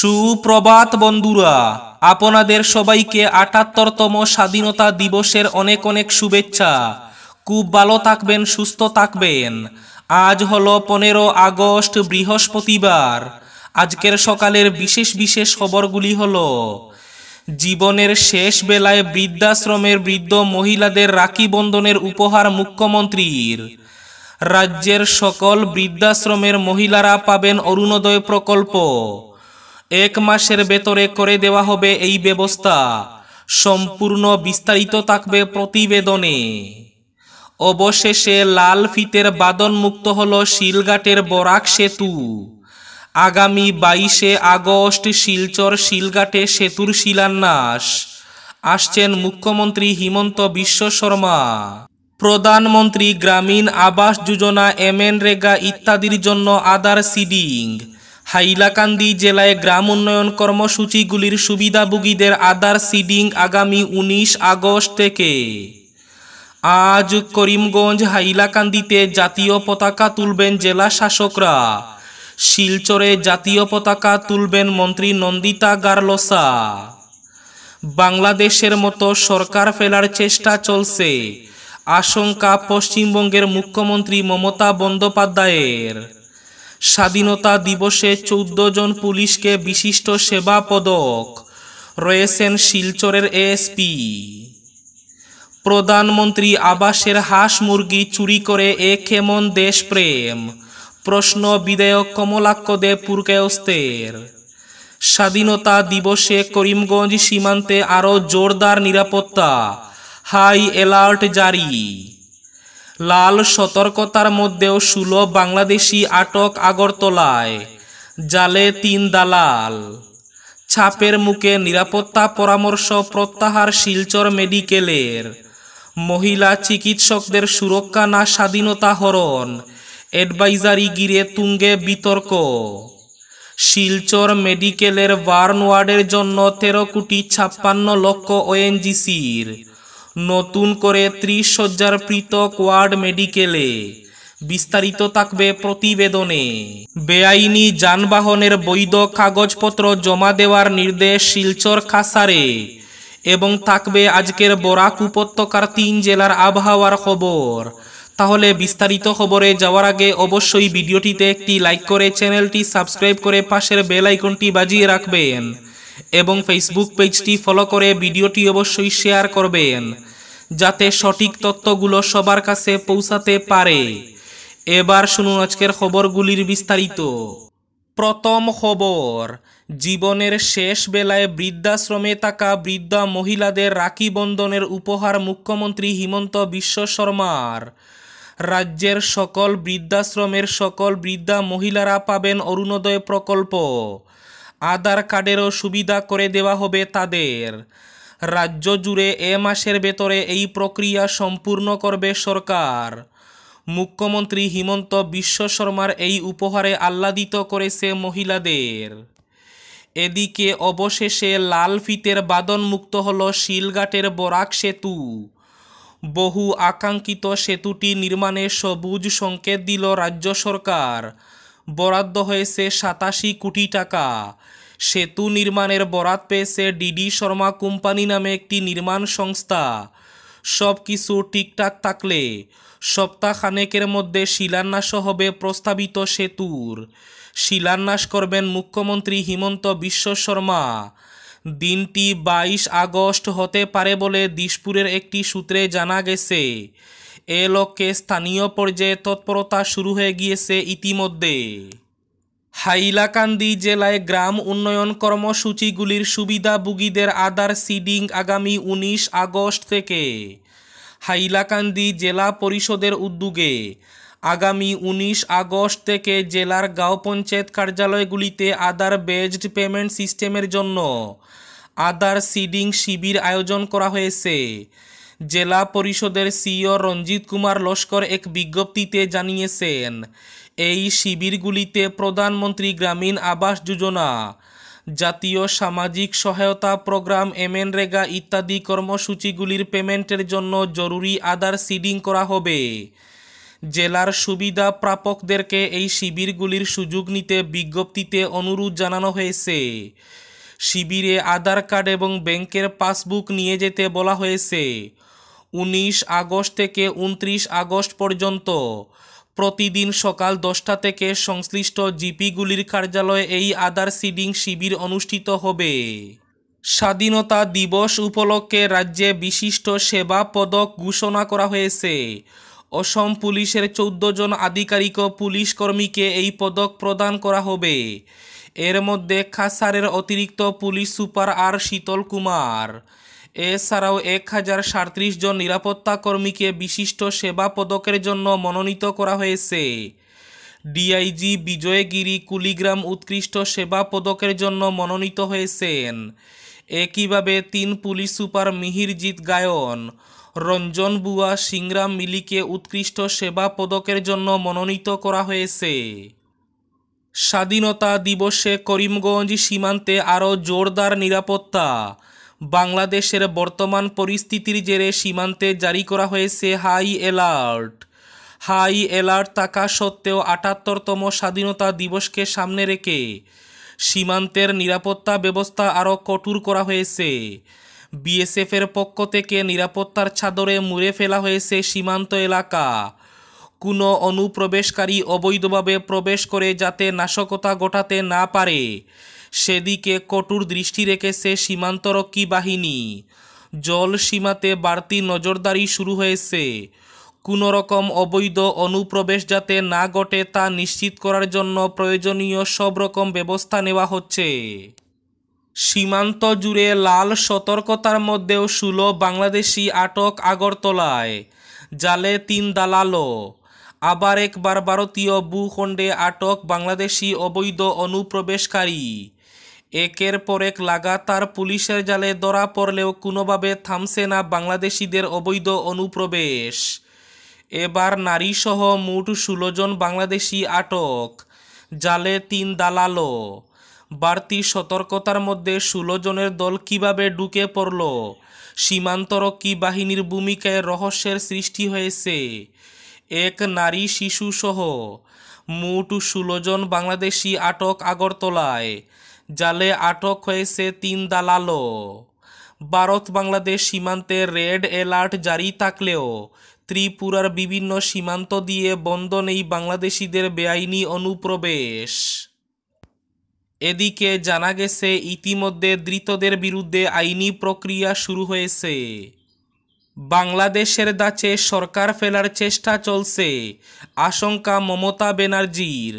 সুপ্রভাত বন্ধুরা আপনাদের সবাইকে আটাত্তরতম স্বাধীনতা দিবসের অনেক অনেক শুভেচ্ছা খুব ভালো থাকবেন সুস্থ থাকবেন আজ হলো পনেরো আগস্ট বৃহস্পতিবার আজকের সকালের বিশেষ বিশেষ খবরগুলি হল জীবনের শেষ বেলায় বৃদ্ধাশ্রমের বৃদ্ধ মহিলাদের রাখি বন্ধনের উপহার মুখ্যমন্ত্রীর রাজ্যের সকল বৃদ্ধাশ্রমের মহিলারা পাবেন অরুণোদয় প্রকল্প এক মাসের ভেতরে করে দেওয়া হবে এই ব্যবস্থা সম্পূর্ণ বিস্তারিত থাকবে প্রতিবেদনে অবশেষে লাল ফিতের বাদন মুক্ত হল শিলঘাটের বরাক সেতু আগামী বাইশে আগস্ট শিলচর শিলঘাটে সেতুর শিলান্যাস আসছেন মুখ্যমন্ত্রী হিমন্ত বিশ্ব শর্মা প্রধানমন্ত্রী গ্রামীণ আবাস যোজনা এমএনরেগা ইত্যাদির জন্য আদার সিডিং হাইলাকান্দি জেলায় গ্রাম উন্নয়ন কর্মসূচিগুলির সুবিধাভোগীদের আধার সিডিং আগামী উনিশ আগস্ট থেকে আজ করিমগঞ্জ হাইলাকান্দিতে জাতীয় পতাকা তুলবেন জেলা শাসকরা শিলচরে জাতীয় পতাকা তুলবেন মন্ত্রী নন্দিতা গার্লসা বাংলাদেশের মতো সরকার ফেলার চেষ্টা চলছে আশঙ্কা পশ্চিমবঙ্গের মুখ্যমন্ত্রী মমতা বন্দ্যোপাধ্যায়ের স্বাধীনতা দিবসে চৌদ্দ জন পুলিশকে বিশিষ্ট সেবা পদক রয়েছেন শিলচরের এএসপি প্রধানমন্ত্রী আবাসের হাঁস মুরগি চুরি করে এ কেমন দেশপ্রেম প্রশ্ন বিধায়ক কমলাক্ষ দে স্বাধীনতা দিবসে করিমগঞ্জ সীমান্তে আরও জোরদার নিরাপত্তা হাই অ্যালার্ট জারি লাল সতর্কতার মধ্যেও সুলভ বাংলাদেশি আটক আগরতলায় জালে তিন দালাল ছাপের মুখে নিরাপত্তা পরামর্শ প্রত্যাহার শিলচর মেডিকেলের মহিলা চিকিৎসকদের সুরক্ষা না স্বাধীনতা হরণ অ্যাডভাইজারি গিরে তুঙ্গে বিতর্ক শিলচর মেডিকেলের বার্ন ওয়ার্ডের জন্য তেরো কোটি ছাপ্পান্ন লক্ষ ওএনজিসির নতুন করে ত্রিশ শয্যার পৃথক ওয়ার্ড মেডিকেলে বিস্তারিত থাকবে প্রতিবেদনে বেআইনি যানবাহনের বৈধ কাগজপত্র জমা দেওয়ার নির্দেশ শিলচর খাসারে এবং থাকবে আজকের বরাক উপত্যকার তিন জেলার আবহাওয়ার খবর তাহলে বিস্তারিত খবরে যাওয়ার আগে অবশ্যই ভিডিওটিতে একটি লাইক করে চ্যানেলটি সাবস্ক্রাইব করে পাশের বেল আইকনটি বাজিয়ে রাখবেন এবং ফেসবুক পেজটি ফলো করে ভিডিওটি অবশ্যই শেয়ার করবেন যাতে সঠিক তত্ত্বগুলো সবার কাছে পৌঁছাতে পারে এবার শুনুন আজকের খবরগুলির বিস্তারিত প্রথম খবর জীবনের শেষ বেলায় বৃদ্ধাশ্রমে থাকা বৃদ্ধা মহিলাদের রাখি বন্ধনের উপহার মুখ্যমন্ত্রী হিমন্ত বিশ্ব শর্মার রাজ্যের সকল বৃদ্ধাশ্রমের সকল বৃদ্ধা মহিলারা পাবেন অরুণোদয় প্রকল্প আধার কার্ডেরও সুবিধা করে দেওয়া হবে তাদের রাজ্য জুড়ে এ মাসের ভেতরে এই প্রক্রিয়া সম্পূর্ণ করবে সরকার মুখ্যমন্ত্রী হিমন্ত বিশ্ব শর্মার এই উপহারে আহ্লাদিত করেছে মহিলাদের এদিকে অবশেষে লাল ফিতের বাদন মুক্ত হল শিলঘাটের বরাক সেতু বহু আকাঙ্ক্ষিত সেতুটি নির্মাণে সবুজ সংকেত দিল রাজ্য সরকার বরাদ্দ হয়েছে সাতাশি কোটি টাকা সেতু নির্মাণের বরাদ পেয়েছে ডিডি শর্মা কোম্পানি নামে একটি নির্মাণ সংস্থা সব কিছু ঠিকঠাক থাকলে সপ্তাহখানেকের মধ্যে শিলান্যাস হবে প্রস্তাবিত সেতুর শিলান্যাস করবেন মুখ্যমন্ত্রী হিমন্ত বিশ্ব শর্মা দিনটি বাইশ আগস্ট হতে পারে বলে দিশপুরের একটি সূত্রে জানা গেছে এ লক্ষ্যে স্থানীয় পর্যায়ে তৎপরতা শুরু হয়ে গিয়েছে ইতিমধ্যে হাইলাকান্দি জেলায় গ্রাম উন্নয়ন কর্মসূচিগুলির সুবিধাভোগীদের আধার সিডিং আগামী উনিশ আগস্ট থেকে হাইলাকান্দি জেলা পরিষদের উদ্যোগে আগামী উনিশ আগস্ট থেকে জেলার গাঁও পঞ্চায়েত কার্যালয়গুলিতে আধার বেজড পেমেন্ট সিস্টেমের জন্য আধার সিডিং শিবির আয়োজন করা হয়েছে জেলা পরিষদের সিও রঞ্জিত কুমার লস্কর এক বিজ্ঞপ্তিতে জানিয়েছেন এই শিবিরগুলিতে প্রধানমন্ত্রী গ্রামীণ আবাস যোজনা জাতীয় সামাজিক সহায়তা প্রোগ্রাম এমএনরেগা ইত্যাদি কর্মসূচিগুলির পেমেন্টের জন্য জরুরি আধার সিডিং করা হবে জেলার সুবিধা প্রাপকদেরকে এই শিবিরগুলির সুযোগ নিতে বিজ্ঞপ্তিতে অনুরোধ জানানো হয়েছে শিবিরে আধার কার্ড এবং ব্যাংকের পাসবুক নিয়ে যেতে বলা হয়েছে উনিশ আগস্ট থেকে উনত্রিশ আগস্ট পর্যন্ত প্রতিদিন সকাল দশটা থেকে সংশ্লিষ্ট জিপিগুলির কার্যালয়ে এই আদার সিডিং শিবির অনুষ্ঠিত হবে স্বাধীনতা দিবস উপলক্ষে রাজ্যে বিশিষ্ট সেবা পদক ঘোষণা করা হয়েছে অসম পুলিশের চৌদ্দ জন আধিকারিক পুলিশ কর্মীকে এই পদক প্রদান করা হবে এর মধ্যে খাসারের অতিরিক্ত পুলিশ সুপার আর শীতল কুমার এছাড়াও এক হাজার সাঁত্রিশ জন নিরাপত্তা কর্মীকে বিশিষ্ট সেবা পদকের জন্য মনোনীত করা হয়েছে ডিআইজি বিজয়গিরি কুলিগ্রাম উৎকৃষ্ট সেবা পদকের জন্য মনোনীত হয়েছেন একইভাবে তিন পুলিশ সুপার মিহিরজিৎ গায়ন রঞ্জন বুয়া সিংরাম মিলিকে উৎকৃষ্ট সেবা পদকের জন্য মনোনীত করা হয়েছে স্বাধীনতা দিবসে করিমগঞ্জ সীমান্তে আরও জোরদার নিরাপত্তা বাংলাদেশের বর্তমান পরিস্থিতির জেরে সীমান্তে জারি করা হয়েছে হাই অ্যালার্ট হাই অ্যালার্ট থাকা সত্ত্বেও আটাত্তরতম স্বাধীনতা দিবসকে সামনে রেখে সীমান্তের নিরাপত্তা ব্যবস্থা আরও কঠোর করা হয়েছে বিএসএফের পক্ষ থেকে নিরাপত্তার চাদরে মুড়ে ফেলা হয়েছে সীমান্ত এলাকা কোনো অনুপ্রবেশকারী অবৈধভাবে প্রবেশ করে যাতে নাশকতা ঘটাতে না পারে সেদিকে কটুর দৃষ্টি রেখেছে সীমান্তরক্ষী বাহিনী জল সীমাতে বাড়তি নজরদারি শুরু হয়েছে কোনো রকম অবৈধ অনুপ্রবেশ যাতে না ঘটে তা নিশ্চিত করার জন্য প্রয়োজনীয় সব রকম ব্যবস্থা নেওয়া হচ্ছে সীমান্ত জুড়ে লাল সতর্কতার মধ্যেও ষোলো বাংলাদেশি আটক আগরতলায় জালে তিন দালাল আবার একবার ভারতীয় ভূখণ্ডে আটক বাংলাদেশি অবৈধ অনুপ্রবেশকারী একের পর এক লাগাতার পুলিশের জালে ধরা পড়লেও কোনোভাবে থামছে না বাংলাদেশিদের অবৈধ অনুপ্রবেশ এবার নারীসহ মোট ষোলো জন বাংলাদেশি আটক জালে তিন দালালও বাড়তি সতর্কতার মধ্যে ষোলো জনের দল কিভাবে ঢুকে পড়ল সীমান্তরক্ষী বাহিনীর ভূমিকায় রহস্যের সৃষ্টি হয়েছে এক নারী শিশুসহ মোট ষোলো জন বাংলাদেশি আটক আগরতলায় জালে আটক হয়েছে তিন দালালও ভারত বাংলাদেশ সীমান্তে রেড অ্যালার্ট জারি থাকলেও ত্রিপুরার বিভিন্ন সীমান্ত দিয়ে বন্ধ নেই বাংলাদেশিদের বেআইনি অনুপ্রবেশ এদিকে জানা গেছে ইতিমধ্যে ধৃতদের বিরুদ্ধে আইনি প্রক্রিয়া শুরু হয়েছে বাংলাদেশের দাচে সরকার ফেলার চেষ্টা চলছে আশঙ্কা মমতা ব্যানার্জির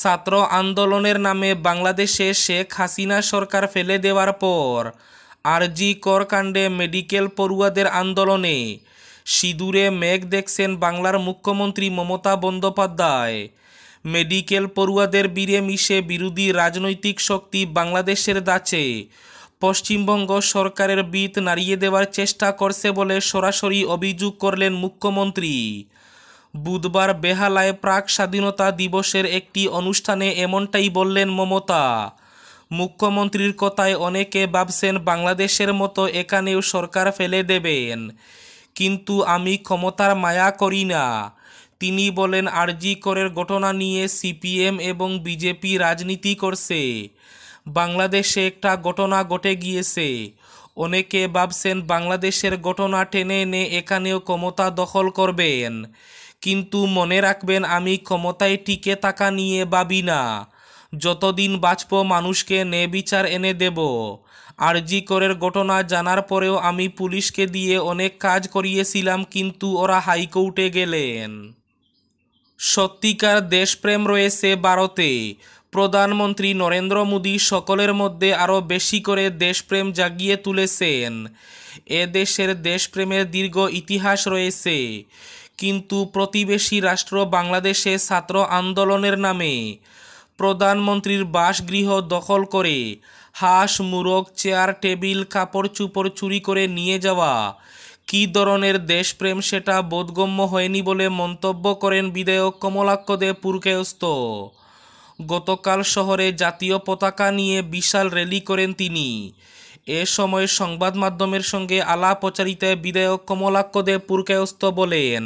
ছাত্র আন্দোলনের নামে বাংলাদেশে শেখ হাসিনা সরকার ফেলে দেওয়ার পর আরজি করকাণ্ডে মেডিকেল পড়ুয়াদের আন্দোলনে সিঁদুরে মেঘ দেখছেন বাংলার মুখ্যমন্ত্রী মমতা বন্দ্যোপাধ্যায় মেডিকেল পড়ুয়াদের বীরে মিশে বিরোধী রাজনৈতিক শক্তি বাংলাদেশের দাচে পশ্চিমবঙ্গ সরকারের বিত নাড়িয়ে দেওয়ার চেষ্টা করছে বলে সরাসরি অভিযোগ করলেন মুখ্যমন্ত্রী বুধবার বেহালায় প্রাক স্বাধীনতা দিবসের একটি অনুষ্ঠানে এমনটাই বললেন মমতা মুখ্যমন্ত্রীর কথায় অনেকে ভাবছেন বাংলাদেশের মতো এখানেও সরকার ফেলে দেবেন কিন্তু আমি ক্ষমতার মায়া করি না তিনি বলেন আরজি করের ঘটনা নিয়ে সিপিএম এবং বিজেপি রাজনীতি করছে বাংলাদেশে একটা ঘটনা ঘটে গিয়েছে অনেকে ভাবছেন বাংলাদেশের ঘটনা টেনে এনে এখানেও ক্ষমতা দখল করবেন কিন্তু মনে রাখবেন আমি ক্ষমতায় টিকে থাকা নিয়ে ভাবি না যতদিন বাঁচব মানুষকে নে বিচার এনে দেব আর জি করের ঘটনা জানার পরেও আমি পুলিশকে দিয়ে অনেক কাজ করিয়েছিলাম কিন্তু ওরা হাইকোর্টে গেলেন সত্যিকার দেশপ্রেম রয়েছে ভারতে প্রধানমন্ত্রী নরেন্দ্র মোদী সকলের মধ্যে আরও বেশি করে দেশপ্রেম জাগিয়ে তুলেছেন এ দেশের দেশপ্রেমের দীর্ঘ ইতিহাস রয়েছে কিন্তু প্রতিবেশী রাষ্ট্র বাংলাদেশে ছাত্র আন্দোলনের নামে প্রধানমন্ত্রীর বাসগৃহ দখল করে হাঁস মুরগ চেয়ার টেবিল কাপড় চুপড় চুরি করে নিয়ে যাওয়া কি ধরনের দেশপ্রেম সেটা বোধগম্য হয়নি বলে মন্তব্য করেন বিধায়ক কমলাক্ষ দে পুরকেয়স্ত গতকাল শহরে জাতীয় পতাকা নিয়ে বিশাল র্যালি করেন তিনি এ সময় সংবাদ মাধ্যমের সঙ্গে আলাপচারিতায় বিধায়ক কমলাক্ষ দে পুরকায়স্ত বলেন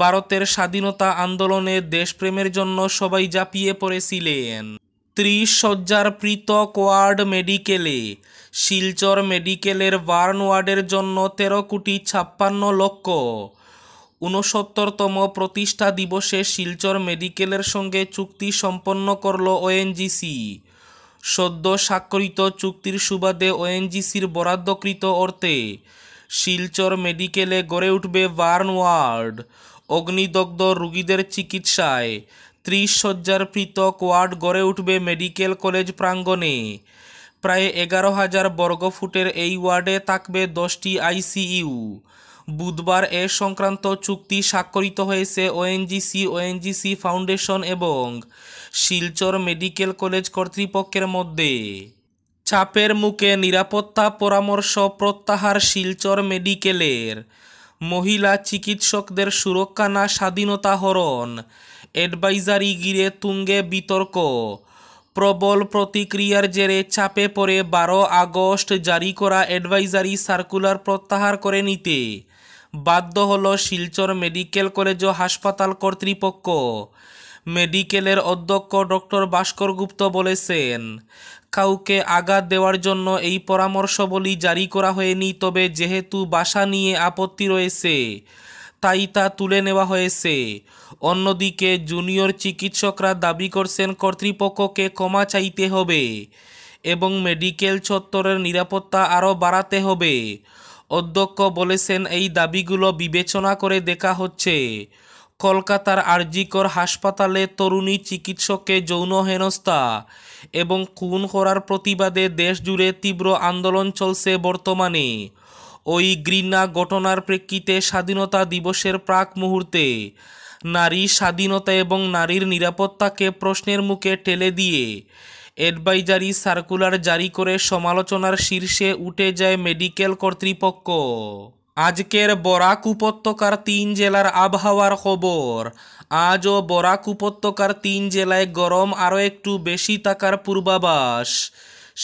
ভারতের স্বাধীনতা আন্দোলনে দেশপ্রেমের জন্য সবাই জাপিয়ে পড়েছিলেন ত্রিশ শয্যার পৃথক ওয়ার্ড মেডিকেলে শিলচর মেডিকেলের বার্ন ওয়ার্ডের জন্য তেরো কোটি ছাপ্পান্ন লক্ষ ঊনসত্তরতম প্রতিষ্ঠা দিবসে শিলচর মেডিকেলের সঙ্গে চুক্তি সম্পন্ন করল ওএনজিসি সদ্য স্বাক্ষরিত চুক্তির সুবাদে ওএনজিসির বরাদ্দকৃত অর্থে শিলচর মেডিকেলে গড়ে উঠবে বার্ন ওয়ার্ড অগ্নিদগ্ধ রোগীদের চিকিৎসায় ত্রিশ শয্যার পৃথক ওয়ার্ড গড়ে উঠবে মেডিকেল কলেজ প্রাঙ্গণে প্রায় এগারো হাজার বর্গফুটের এই ওয়ার্ডে থাকবে দশটি আইসিইউ বুধবার এ সংক্রান্ত চুক্তি স্বাক্ষরিত হয়েছে ওএনজিসি ওএনজিসি ফাউন্ডেশন এবং শিলচর মেডিকেল কলেজ কর্তৃপক্ষের মধ্যে চাপের মুখে নিরাপত্তা পরামর্শ প্রত্যাহার শিলচর মেডিকেলের মহিলা চিকিৎসকদের সুরক্ষা না স্বাধীনতা হরণ অ্যাডভাইজারি গিরে তুঙ্গে বিতর্ক প্রবল প্রতিক্রিয়ার জেরে চাপে পড়ে বারো আগস্ট জারি করা অ্যাডভাইজারি সার্কুলার প্রত্যাহার করে নিতে বাধ্য হল শিলচর মেডিকেল কলেজ ও হাসপাতাল কর্তৃপক্ষ মেডিকেলের অধ্যক্ষ ডক্টর ভাস্কর গুপ্ত বলেছেন কাউকে আঘাত দেওয়ার জন্য এই পরামর্শবলী জারি করা হয়নি তবে যেহেতু বাসা নিয়ে আপত্তি রয়েছে তাই তা তুলে নেওয়া হয়েছে অন্যদিকে জুনিয়র চিকিৎসকরা দাবি করছেন কর্তৃপক্ষকে ক্ষমা চাইতে হবে এবং মেডিকেল চত্বরের নিরাপত্তা আরও বাড়াতে হবে অধ্যক্ষ বলেছেন এই দাবিগুলো বিবেচনা করে দেখা হচ্ছে কলকাতার আরজিকর হাসপাতালে তরুণী চিকিৎসকে যৌন হেনস্থা এবং খুন করার প্রতিবাদে দেশজুড়ে তীব্র আন্দোলন চলছে বর্তমানে ওই গ্রিনা ঘটনার প্রেক্ষিতে স্বাধীনতা দিবসের প্রাক মুহূর্তে নারী স্বাধীনতা এবং নারীর নিরাপত্তাকে প্রশ্নের মুখে ঠেলে দিয়ে অ্যাডভাইজারি সার্কুলার জারি করে সমালোচনার শীর্ষে উঠে যায় মেডিকেল কর্তৃপক্ষ আজকের বরাক উপত্যকার তিন জেলার আবহাওয়ার খবর আজও বরাক উপত্যকার তিন জেলায় গরম আরও একটু বেশি থাকার পূর্বাভাস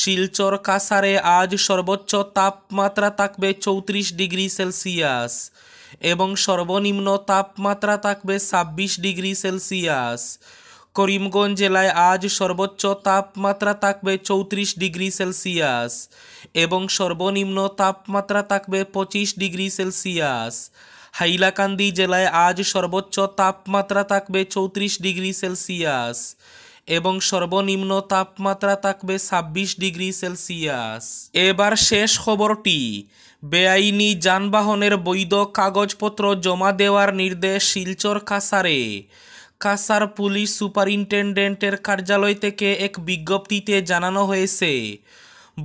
শিলচর কাসারে আজ সর্বোচ্চ তাপমাত্রা থাকবে চৌত্রিশ ডিগ্রি সেলসিয়াস এবং সর্বনিম্ন তাপমাত্রা থাকবে ছাব্বিশ ডিগ্রি সেলসিয়াস করিমগঞ্জ জেলায় আজ সর্বোচ্চ তাপমাত্রা থাকবে চৌত্রিশ ডিগ্রি সেলসিয়াস এবং সর্বনিম্ন তাপমাত্রা থাকবে পঁচিশ ডিগ্রি সেলসিয়াস হাইলাকান্দি জেলায় আজ সর্বোচ্চ তাপমাত্রা থাকবে চৌত্রিশ ডিগ্রি সেলসিয়াস এবং সর্বনিম্ন তাপমাত্রা থাকবে ছাব্বিশ ডিগ্রি সেলসিয়াস এবার শেষ খবরটি বেআইনি যানবাহনের বৈধ কাগজপত্র জমা দেওয়ার নির্দেশ শিলচর কাসারে কাসার পুলিশ সুপারিনটেন্ডেন্টের কার্যালয় থেকে এক বিজ্ঞপ্তিতে জানানো হয়েছে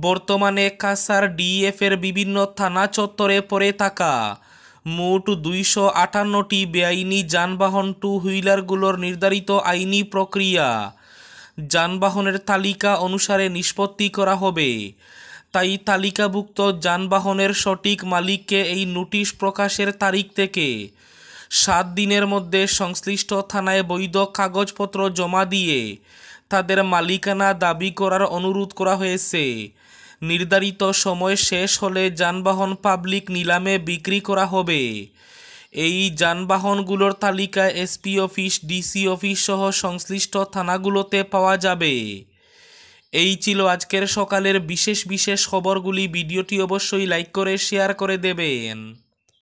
বর্তমানে কাসার ডিএফের বিভিন্ন থানা চত্বরে পড়ে থাকা মোট দুইশো আটান্নটি বেআইনি যানবাহন টু হুইলারগুলোর নির্ধারিত আইনি প্রক্রিয়া যানবাহনের তালিকা অনুসারে নিষ্পত্তি করা হবে তাই তালিকাভুক্ত যানবাহনের সঠিক মালিককে এই নোটিশ প্রকাশের তারিখ থেকে সাত দিনের মধ্যে সংশ্লিষ্ট থানায় বৈধ কাগজপত্র জমা দিয়ে তাদের মালিকানা দাবি করার অনুরোধ করা হয়েছে নির্ধারিত সময় শেষ হলে যানবাহন পাবলিক নিলামে বিক্রি করা হবে এই যানবাহনগুলোর তালিকা এসপি অফিস ডিসি অফিস সহ সংশ্লিষ্ট থানাগুলোতে পাওয়া যাবে এই ছিল আজকের সকালের বিশেষ বিশেষ খবরগুলি ভিডিওটি অবশ্যই লাইক করে শেয়ার করে দেবেন